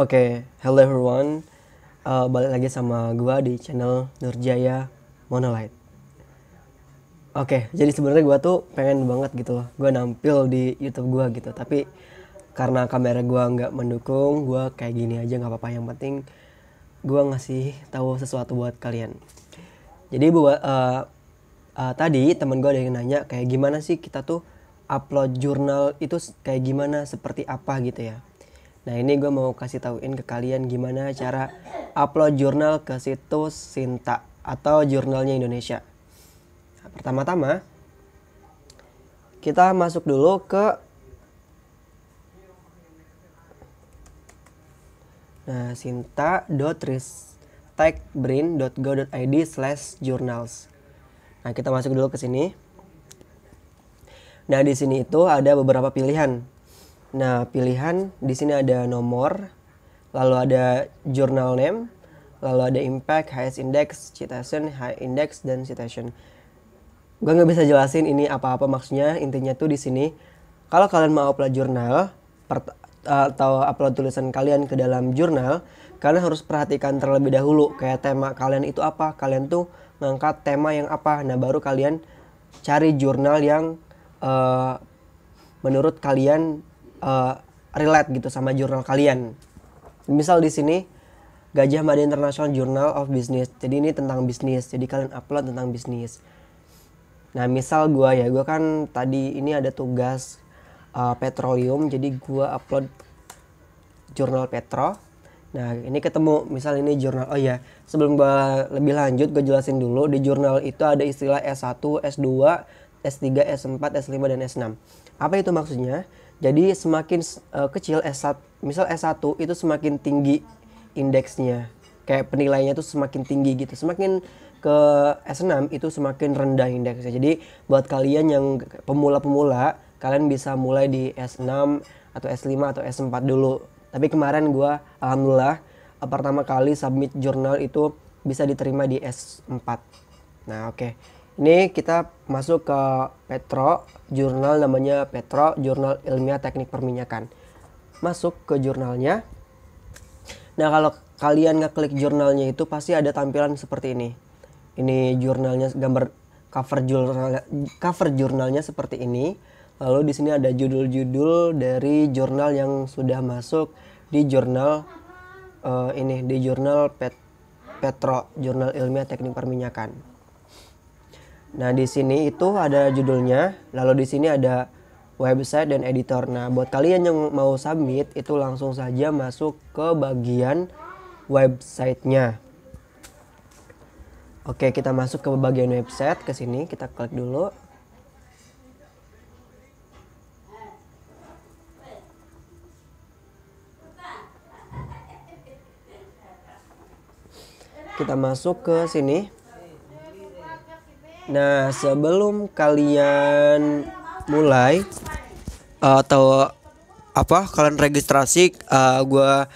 Oke, okay, hello everyone. Uh, balik lagi sama gua di channel Nurjaya Monolight. Oke, okay, jadi sebenarnya gua tuh pengen banget gitu loh. Gua nampil di YouTube gua gitu, tapi karena kamera gua nggak mendukung, gua kayak gini aja nggak apa-apa. Yang penting gua ngasih tahu sesuatu buat kalian. Jadi buat uh, uh, tadi temen gua ada yang nanya kayak gimana sih kita tuh upload jurnal itu kayak gimana, seperti apa gitu ya Nah ini gue mau kasih tauin ke kalian gimana cara upload jurnal ke situs Sinta atau jurnalnya Indonesia. Pertama-tama kita masuk dulu ke nah sinta.ristekbrain.go.id slash journals nah kita masuk dulu ke sini nah di sini itu ada beberapa pilihan Nah, pilihan di sini ada nomor, lalu ada journal name, lalu ada impact, highest index, citation, high index, dan citation. Gue nggak bisa jelasin ini apa-apa maksudnya, intinya tuh di sini. Kalau kalian mau upload jurnal eh, atau upload tulisan kalian ke dalam jurnal, kalian harus perhatikan terlebih dahulu kayak tema kalian itu apa, kalian tuh ngangkat tema yang apa. Nah, baru kalian cari jurnal yang uh, menurut kalian uh, relate gitu sama jurnal kalian. Misal di sini Gajah Mada International Journal of Business. Jadi ini tentang bisnis. Jadi kalian upload tentang bisnis. Nah, misal gua ya, gua kan tadi ini ada tugas uh, petroleum, jadi gua upload jurnal petro. Nah, ini ketemu misal ini jurnal. Oh ya, sebelum gua lebih lanjut gua jelasin dulu di jurnal itu ada istilah S1, S2, S3, S4, S5 dan S6. Apa itu maksudnya? Jadi semakin uh, kecil S1, misal S1 itu semakin tinggi indeksnya. Kayak penilaiannya itu semakin tinggi gitu. Semakin ke S6 itu semakin rendah indeksnya. Jadi buat kalian yang pemula-pemula, kalian bisa mulai di S6 atau S5 atau S4 dulu. Tapi kemarin gue alhamdulillah eh, pertama kali submit jurnal itu bisa diterima di S4. Nah, oke. Okay. Ini kita masuk ke Petro, jurnal namanya Petro, jurnal ilmiah teknik perminyakan. Masuk ke jurnalnya. Nah, kalau kalian ngeklik jurnalnya itu pasti ada tampilan seperti ini. Ini jurnalnya gambar cover jurnal cover jurnalnya seperti ini. Lalu di sini ada judul-judul dari jurnal yang sudah masuk di jurnal uh, ini di jurnal Pet Petro, jurnal ilmiah teknik perminyakan. Nah, di sini itu ada judulnya, lalu di sini ada website dan editor. Nah, buat kalian yang mau submit itu langsung saja masuk ke bagian websitenya. Oke, kita masuk ke bagian website ke sini, kita klik dulu. Kita masuk ke sini. Nah, sebelum kalian mulai eh, atau apa kalian registrasi uh, gua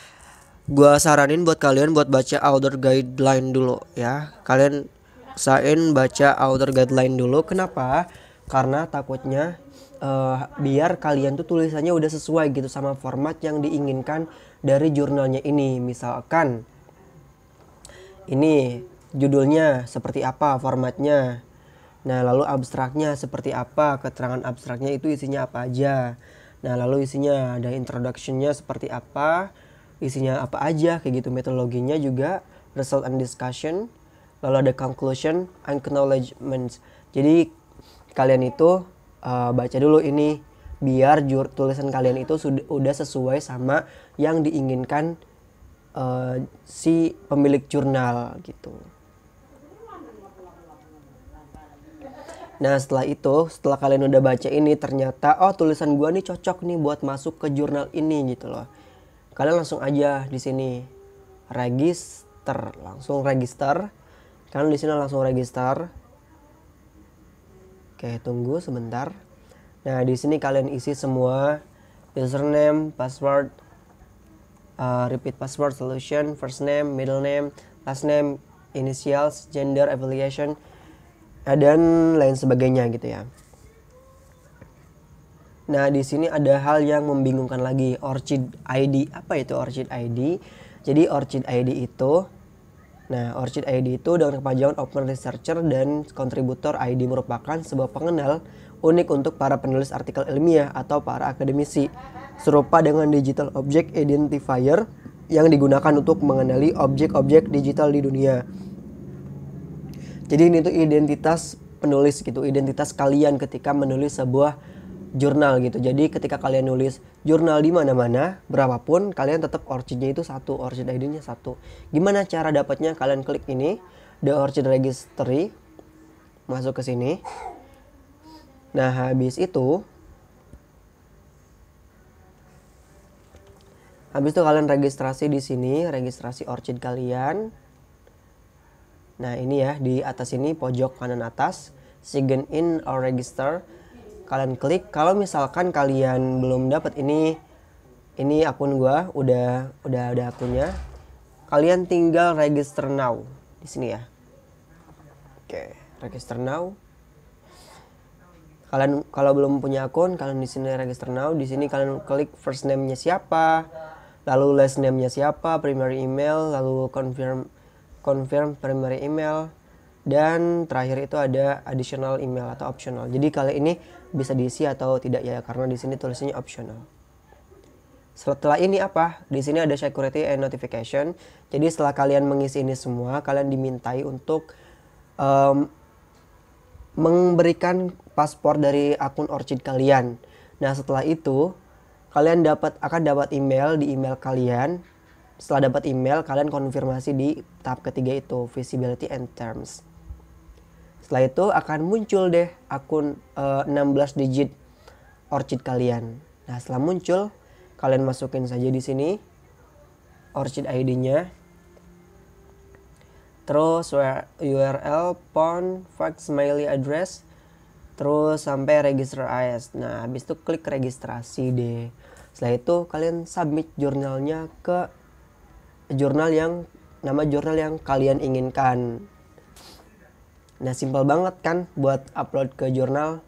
gua saranin buat kalian buat baca outdoor guideline dulu ya. Kalian sain baca outdoor guideline dulu. Kenapa? Karena takutnya uh, biar kalian tuh tulisannya udah sesuai gitu sama format yang diinginkan dari jurnalnya ini. Misalkan ini judulnya seperti apa, formatnya Nah, lalu abstraknya seperti apa? Keterangan abstraknya itu isinya apa aja? Nah, lalu isinya ada introductionnya seperti apa? Isinya apa aja? Kayak gitu metodologinya juga result and discussion. Lalu ada conclusion and acknowledgement. Jadi kalian itu uh, baca dulu ini biar jur tulisan kalian itu sudah udah sesuai sama yang diinginkan uh, si pemilik jurnal gitu. Nah setelah itu, setelah kalian udah baca ini ternyata, oh tulisan gua nih cocok nih buat masuk ke jurnal ini gitu loh. Kalian langsung aja di sini register, langsung register. Kalian di sini langsung register. Oke tunggu sebentar. Nah di sini kalian isi semua username, password, uh, repeat password, solution, first name, middle name, last name, initials, gender, affiliation, dan lain sebagainya gitu ya. Nah, di sini ada hal yang membingungkan lagi, Orchid ID. Apa itu Orchid ID? Jadi Orchid ID itu Nah, Orchid ID itu dengan kepanjangan Open Researcher dan kontributor ID merupakan sebuah pengenal unik untuk para penulis artikel ilmiah atau para akademisi, serupa dengan Digital Object Identifier yang digunakan untuk mengenali objek-objek digital di dunia. Jadi ini tuh identitas penulis gitu, identitas kalian ketika menulis sebuah jurnal gitu. Jadi ketika kalian nulis jurnal di mana-mana, berapapun kalian tetap orchidnya itu satu, orchid ID-nya satu. Gimana cara dapatnya? Kalian klik ini, the orchid registry, masuk ke sini. Nah habis itu, habis itu kalian registrasi di sini, registrasi orchid kalian. Nah ini ya di atas ini pojok kanan atas sign in or register kalian klik kalau misalkan kalian belum dapat ini ini akun gue udah udah ada akunnya kalian tinggal register now di sini ya oke register now kalian kalau belum punya akun kalian di sini register now di sini kalian klik first name-nya siapa lalu last name-nya siapa primary email lalu confirm confirm primary email, dan terakhir itu ada additional email atau optional. Jadi kali ini bisa diisi atau tidak ya karena di sini tulisannya optional. Setelah ini apa? Di sini ada security and notification. Jadi setelah kalian mengisi ini semua, kalian dimintai untuk um, memberikan paspor dari akun Orchid kalian. Nah, setelah itu kalian dapat akan dapat email di email kalian setelah dapat email kalian konfirmasi di tahap ketiga itu visibility and terms setelah itu akan muncul deh akun uh, eh, 16 digit orchid kalian nah setelah muncul kalian masukin saja di sini orchid ID-nya terus URL pon fax smiley address terus sampai register AS nah habis itu klik registrasi deh setelah itu kalian submit jurnalnya ke jurnal yang nama jurnal yang kalian inginkan. Nah, simpel banget kan buat upload ke jurnal.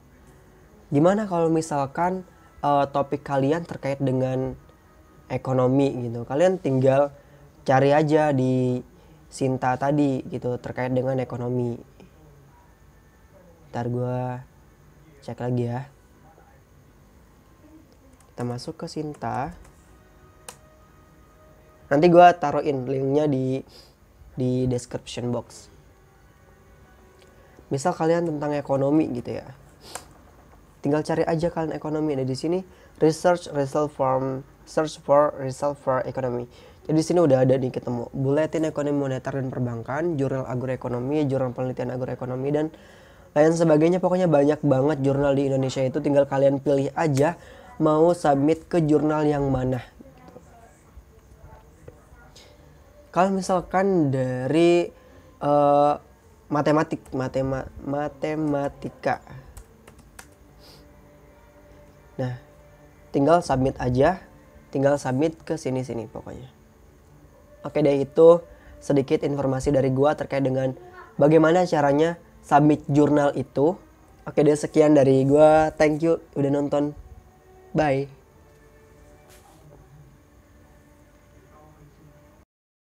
Gimana kalau misalkan uh, topik kalian terkait dengan ekonomi gitu. Kalian tinggal cari aja di Sinta tadi gitu terkait dengan ekonomi. Ntar gue cek lagi ya. Kita masuk ke Sinta nanti gue taruhin linknya di di description box misal kalian tentang ekonomi gitu ya tinggal cari aja kalian ekonomi ada di sini research result from search for result for economy jadi sini udah ada nih ketemu buletin ekonomi moneter dan perbankan jurnal agroekonomi jurnal penelitian agroekonomi dan lain sebagainya pokoknya banyak banget jurnal di Indonesia itu tinggal kalian pilih aja mau submit ke jurnal yang mana kalau misalkan dari uh, matematik matema, matematika nah tinggal submit aja tinggal submit ke sini sini pokoknya oke deh itu sedikit informasi dari gua terkait dengan bagaimana caranya submit jurnal itu oke deh sekian dari gua thank you udah nonton bye